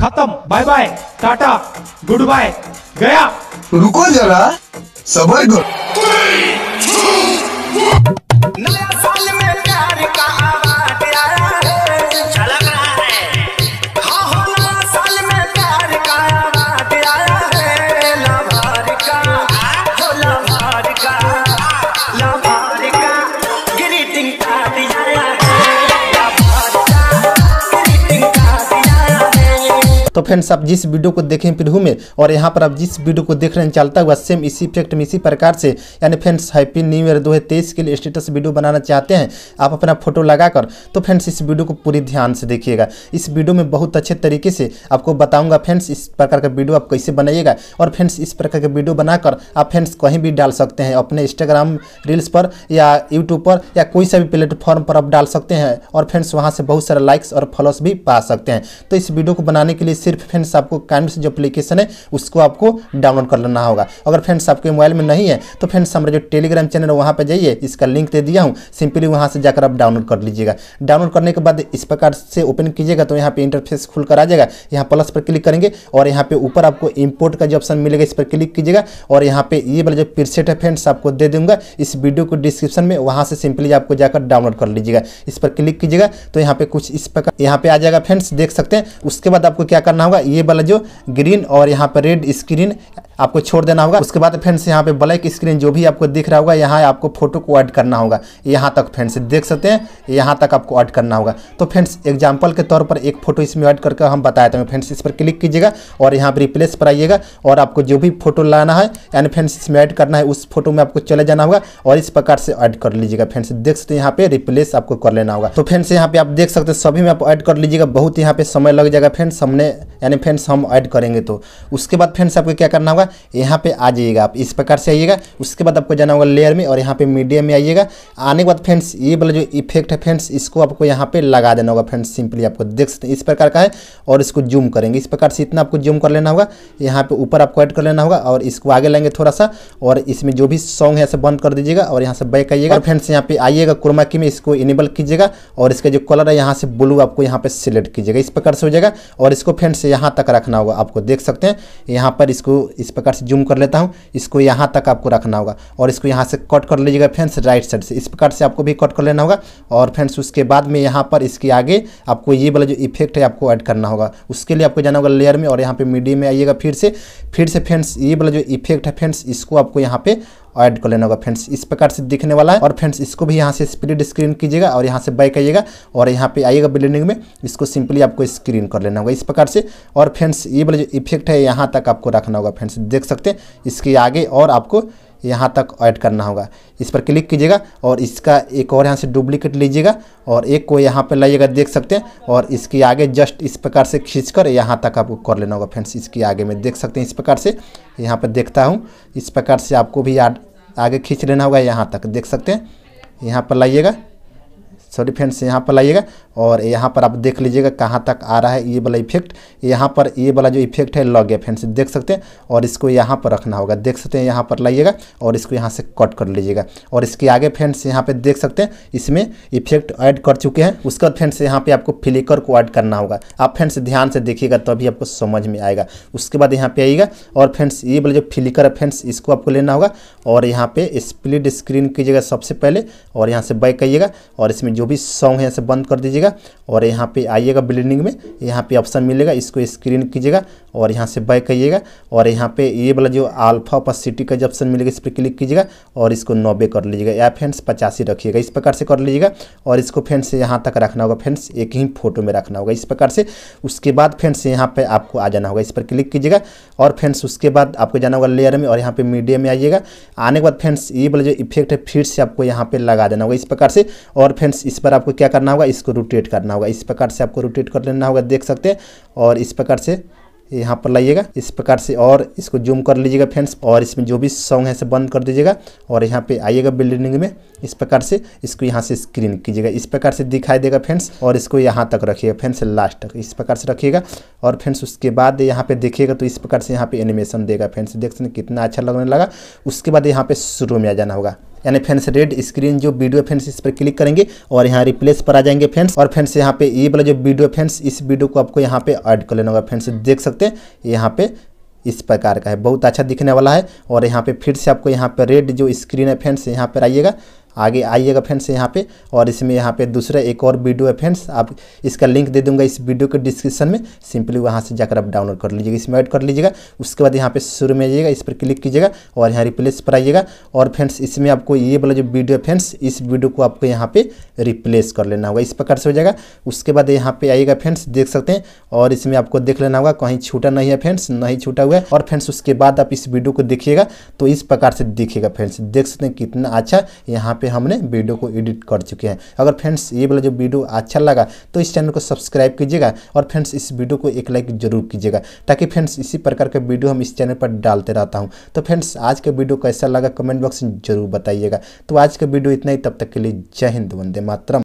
खत्म bye bye tata good bye गया रुको जरा सबर करो तो फ्रेंड्स आप जिस वीडियो को देखें पिरहू में और यहाँ पर आप जिस वीडियो को देख रहे हैं चलता हुआ सेम इसी इफेक्ट में इसी प्रकार से यानी फ्रेंड्स हैप्पी न्यू ईयर दो के लिए स्टेटस वीडियो बनाना चाहते हैं आप अपना फोटो लगाकर तो फ्रेंड्स इस वीडियो को पूरी ध्यान से देखिएगा इस वीडियो में बहुत अच्छे तरीके से आपको बताऊँगा फ्रेंड्स इस प्रकार का वीडियो आप कैसे बनाइएगा और फ्रेंड्स इस प्रकार का वीडियो बनाकर आप फ्रेंड्स कहीं भी डाल सकते हैं अपने इंस्टाग्राम रील्स पर या यूट्यूब पर या कोई सा भी प्लेटफॉर्म पर आप डाल सकते हैं और फ्रेंड्स वहाँ से बहुत सारे लाइक्स और फॉलोअर्स भी पा सकते हैं तो इस वीडियो को बनाने के लिए सिर्फ फ्रेंड्स आपको कैंड्स जो अपलीकेशन है उसको आपको डाउनलोड कर लेना होगा अगर फ्रेंड्स आपके मोबाइल में नहीं है तो फ्रेंड्स हमारा जो टेलीग्राम चैनल है वहाँ पर जाइए इसका लिंक दे दिया हूँ सिंपली वहाँ से जाकर आप डाउनलोड कर लीजिएगा डाउनलोड करने के बाद इस प्रकार से ओपन कीजिएगा तो यहाँ पर इंटरफेस खुल कर आ जाएगा यहाँ प्लस पर क्लिक करेंगे और यहाँ पर ऊपर आपको इंपोर्ट का जो ऑप्शन मिलेगा इस पर क्लिक कीजिएगा और यहाँ पर ये वाला जो पिरसेट है फ्रेंड्स आपको दे दूंगा इस वीडियो को डिस्क्रिप्शन में वहाँ से सिंपली आपको जाकर डाउनलोड कर लीजिएगा इस पर क्लिक कीजिएगा तो यहाँ पे कुछ इस प्रकार यहाँ पे आ जाएगा फ्रेंड्स देख सकते हैं उसके बाद आपको क्या कर करना होगा ये वाला जो ग्रीन और यहाँ पर रेड स्क्रीन आपको छोड़ देना होगा उसके बाद फ्रेंड्स यहाँ पे ब्लैक स्क्रीन जो भी आपको दिख रहा होगा यहाँ आपको फोटो को ऐड करना होगा यहाँ तक फ्रेंड्स देख सकते हैं यहाँ तक आपको ऐड करना होगा तो फ्रेंड्स एग्जाम्पल के तौर पर एक फोटो इसमें ऐड करके हम बताए थे फ्रेंड्स इस पर क्लिक कीजिएगा और यहाँ पर रिप्लेस पर आइएगा और आपको जो भी फोटो लाना है यानी फ्रेंड्स इसमें ऐड करना है उस फोटो में आपको चले जाना होगा और इस प्रकार से ऐड कर लीजिएगा फ्रेंड्स देख सकते हैं यहाँ पे रिप्लेस आपको कर लेना होगा तो फ्रेंड्स यहाँ पे आप देख सकते हैं सभी में आप ऐड कर लीजिएगा बहुत यहाँ पे समय लग जाएगा फ्रेंड्स हमने यानी फ्रेंड्स हम ऐड करेंगे तो उसके बाद फ्रेंड्स आपको क्या करना होगा होगा यहाँ पे आ जाइएगा आप इस प्रकार से आइएगा उसके बाद आपको जाना होगा लेयर में और यहाँ पे मीडियम में आइएगा आने के बाद फ्रेंड्स ये वाला जो इफेक्ट है फ्रेंड्स इसको आपको यहाँ पे लगा देना होगा फ्रेंड्स सिंपली आपको देख सकते हैं इस प्रकार का है और इसको जूम करेंगे इस प्रकार से इतना आपको जूम कर लेना होगा यहाँ पे ऊपर आपको ऐड कर लेना होगा और इसको आगे लेंगे थोड़ा सा और इसमें जो भी सॉन्ग है ऐसे बंद कर दीजिएगा और यहाँ से बैक आइएगा फ्रेंड्स यहाँ पे आइएगा कुरमा की में इसको इनेबल कीजिएगा और इसका जो कलर है यहाँ से ब्लू आपको यहाँ पे सिलेक्ट कीजिएगा इस प्रकार से हो जाएगा और इसको फ्रेंड्स यहाँ तक रखना होगा आपको देख सकते हैं यहाँ पर इसको इस प्रकार से जूम कर लेता हूँ इसको यहाँ तक आपको रखना होगा और इसको यहाँ से कट कर लीजिएगा फ्रेंड्स राइट साइड से इस प्रकार से आपको भी कट कर लेना होगा और फ्रेंड्स उसके बाद में यहाँ पर इसके आगे आपको ये वाला जो इफेक्ट है आपको ऐड करना होगा उसके लिए आपको जाना होगा लेयर में और यहाँ पर मीडियम में आइएगा फिर से फिर से फ्रेंड्स ये वाला जो इफेक्ट है फ्रेंड्स इसको आपको यहाँ पर ऐड कर लेना होगा फ्रेंड्स इस प्रकार से दिखने वाला है और फ्रेंड्स इसको भी यहाँ से स्प्लिट स्क्रीन कीजिएगा और यहाँ से बैक आइएगा और यहाँ पे आइएगा ब्लेंडिंग में इसको सिंपली आपको स्क्रीन कर लेना होगा इस प्रकार से और फ्रेंड्स ये बोले जो इफेक्ट है यहाँ तक आपको रखना होगा फ्रेंड्स देख सकते हैं इसके आगे और आपको यहाँ तक ऐड करना होगा इस पर क्लिक कीजिएगा और इसका एक और यहाँ से डुप्लीकेट लीजिएगा और एक को यहाँ पर लाइएगा देख सकते हैं और इसके आगे जस्ट इस प्रकार से खींच कर यहाँ तक आपको कर लेना होगा फ्रेंड्स इसके आगे में देख सकते हैं इस प्रकार से यहाँ पर देखता हूँ इस प्रकार से आपको भी आगे खींच लेना होगा यहाँ तक देख सकते हैं यहाँ पर लाइएगा सॉरी फ्रेंड्स यहाँ पर लाइएगा और यहाँ पर आप देख लीजिएगा कहाँ तक आ रहा है ये वाला इफेक्ट यहाँ पर ये वाला जो इफेक्ट है लग गया फ्रेंड्स देख सकते हैं और इसको यहाँ पर रखना होगा देख सकते हैं यहाँ पर लाइएगा और इसको यहाँ से कट कर लीजिएगा और इसके आगे फ्रेंड्स यहाँ पर देख सकते हैं इसमें इफेक्ट ऐड कर चुके हैं उसका फ्रेंड्स यहाँ पर आपको फ्लिकर को ऐड करना होगा आप फ्रेंड्स ध्यान से देखिएगा तभी आपको समझ में आएगा उसके बाद यहाँ पर आइएगा और फ्रेंड्स ये वाला जो फ्लिकर है फ्रेंड्स इसको आपको लेना होगा और यहाँ पर स्प्लिट स्क्रीन कीजिएगा सबसे पहले और यहाँ से बैक आइएगा और इसमें जो जो भी सॉन्ग है इसे बंद कर दीजिएगा और यहाँ पे आइएगा बिल्डिंग में यहाँ पे ऑप्शन मिलेगा इसको स्क्रीन कीजिएगा और यहाँ से बैक आइएगा और यहाँ पे ये वाला जो अल्फा सिटी का जो ऑप्शन मिलेगा इस पर क्लिक कीजिएगा और इसको नब्बे कर लीजिएगा या फ्रेंड्स पचासी रखिएगा इस प्रकार से कर लीजिएगा और इसको फ्रेंड्स यहाँ तक रखना होगा फ्रेंड्स एक ही फोटो में रखना होगा इस प्रकार से उसके बाद फ्रेंड्स यहाँ पर आपको आ जाना होगा इस पर क्लिक कीजिएगा और फ्रेंड्स उसके बाद आपको जाना होगा लेयर में और यहाँ पर मीडिया में आइएगा आने के बाद फ्रेंड्स ये वाला जो इफेक्ट है फिर से आपको यहाँ पर लगा देना होगा इस प्रकार से और फ्रेंड्स इस पर आपको क्या करना होगा इसको रोटेट करना होगा इस प्रकार से आपको रोटेट कर लेना होगा देख सकते हैं और इस प्रकार से यहाँ पर लाइएगा इस प्रकार से और इसको जूम कर लीजिएगा फ्रेंड्स और इसमें जो भी सॉन्ग है से बंद कर दीजिएगा और यहाँ पे आइएगा बिल्डिंग में इस प्रकार से इसको यहाँ से स्क्रीन कीजिएगा इस प्रकार से दिखाई देगा फ्रेंड्स और इसको यहाँ तक रखिएगा फ्रेंड्स लास्ट तक इस प्रकार से रखिएगा और फ्रेंड्स उसके बाद यहाँ पे देखिएगा तो इस प्रकार से यहाँ पे एनिमेशन देगा फ्रेंड्स देख सकते कितना अच्छा लगने लगा उसके बाद यहाँ पे शुरू में आ जाना होगा यानी फ्रेंड्स रेड स्क्रीन जो वीडियो फ्रेंड्स इस पर क्लिक करेंगे और यहाँ रिप्लेस पर आ जाएंगे फ्रेंड्स और फ्रेंड्स यहाँ पे ये वाला जो वीडियो फ्रेंड्स इस वीडियो को आपको यहाँ पे ऐड कर लेना होगा फ्रेंड्स देख सकते हैं यहाँ पे इस प्रकार का है बहुत अच्छा दिखने वाला है और यहाँ पे फिर से आपको यहाँ पे रेड जो स्क्रीन है फ्रेंड्स यहाँ पर आइएगा आगे आइएगा फ्रेंड्स यहाँ पे और इसमें यहाँ पे दूसरा एक और वीडियो है फ्रेंड्स आप इसका लिंक दे दूंगा इस वीडियो के डिस्क्रिप्शन में सिंपली वहाँ से जाकर आप डाउनलोड कर लीजिएगा इसमें ऐड कर लीजिएगा उसके बाद यहाँ पे शुरू में आइएगा इस पर क्लिक कीजिएगा और यहाँ रिप्लेस पर आइएगा और फ्रेंड्स इसमें आपको ये वाला जो वीडियो है फ्रेंड्स इस वीडियो को आपको यहाँ पर रिप्लेस कर लेना होगा इस प्रकार से हो जाएगा उसके बाद यहाँ पर आइएगा फ्रेंड्स देख सकते हैं और इसमें आपको देख लेना होगा कहीं छूटा नहीं है फ्रेंड्स नहीं छूटा हुआ है और फ्रेंड्स उसके बाद आप इस वीडियो को देखिएगा तो इस प्रकार से देखिएगा फ्रेंड्स देख सकते हैं कितना अच्छा यहाँ पर पे हमने वीडियो को एडिट कर चुके हैं अगर फ्रेंड्स ये वाला जो वीडियो अच्छा लगा तो इस चैनल को सब्सक्राइब कीजिएगा और फ्रेंड्स इस वीडियो को एक लाइक जरूर कीजिएगा ताकि फ्रेंड्स इसी प्रकार के वीडियो हम इस चैनल पर डालते रहता हूँ तो फ्रेंड्स आज का वीडियो कैसा लगा कमेंट बॉक्स में जरूर बताइएगा तो आज का वीडियो इतना ही तब तक के लिए जय हिंद वंदे मातरम